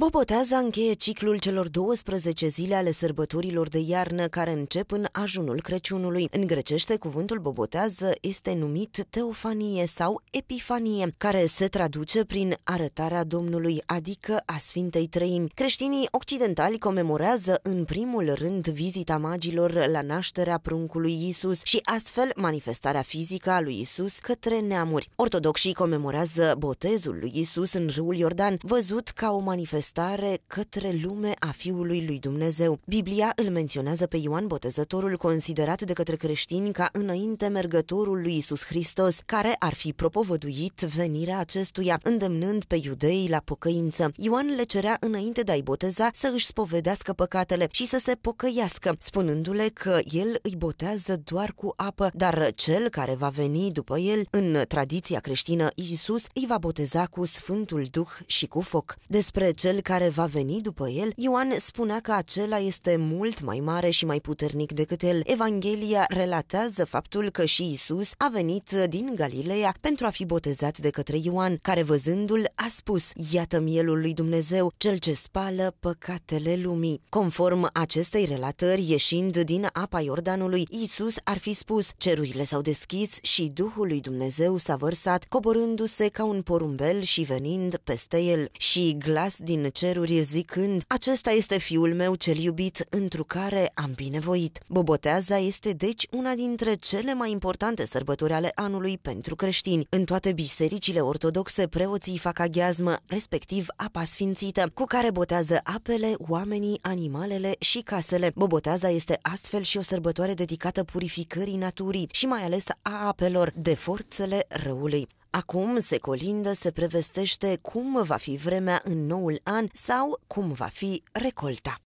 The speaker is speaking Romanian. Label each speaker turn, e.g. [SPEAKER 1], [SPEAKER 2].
[SPEAKER 1] Boboteaza încheie ciclul celor 12 zile ale sărbătorilor de iarnă care încep în ajunul Crăciunului. În grecește, cuvântul bobotează este numit teofanie sau epifanie, care se traduce prin arătarea Domnului, adică a Sfintei Trăimi. Creștinii occidentali comemorează în primul rând vizita magilor la nașterea pruncului Isus și astfel manifestarea fizică a lui Isus către neamuri. Ortodoxii comemorează botezul lui Isus în râul Iordan, văzut ca o manifestare stare către lume a Fiului lui Dumnezeu. Biblia îl menționează pe Ioan Botezătorul considerat de către creștini ca înainte mergătorul lui Isus Hristos, care ar fi propovăduit venirea acestuia, îndemnând pe iudei la pocăință. Ioan le cerea înainte de a-i boteza să își spovedească păcatele și să se pocăiască, spunându-le că el îi botează doar cu apă, dar cel care va veni după el, în tradiția creștină, Isus, îi va boteza cu Sfântul Duh și cu foc. Despre cel care va veni după el, Ioan spunea că acela este mult mai mare și mai puternic decât el. Evanghelia relatează faptul că și Isus a venit din Galileea pentru a fi botezat de către Ioan, care văzându-l a spus, iată mielul lui Dumnezeu, cel ce spală păcatele lumii. Conform acestei relatări, ieșind din apa Iordanului, Isus ar fi spus, cerurile s-au deschis și Duhul lui Dumnezeu s-a vărsat, coborându-se ca un porumbel și venind peste el. Și glas din din ceruri zicând, acesta este fiul meu cel iubit, întru care am binevoit. Boboteaza este deci una dintre cele mai importante sărbători ale anului pentru creștini. În toate bisericile ortodoxe, preoții fac aghiazmă, respectiv apa sfințită, cu care botează apele, oamenii, animalele și casele. Boboteaza este astfel și o sărbătoare dedicată purificării naturii și mai ales a apelor de forțele răului. Acum se colindă, se prevestește cum va fi vremea în noul an sau cum va fi recolta.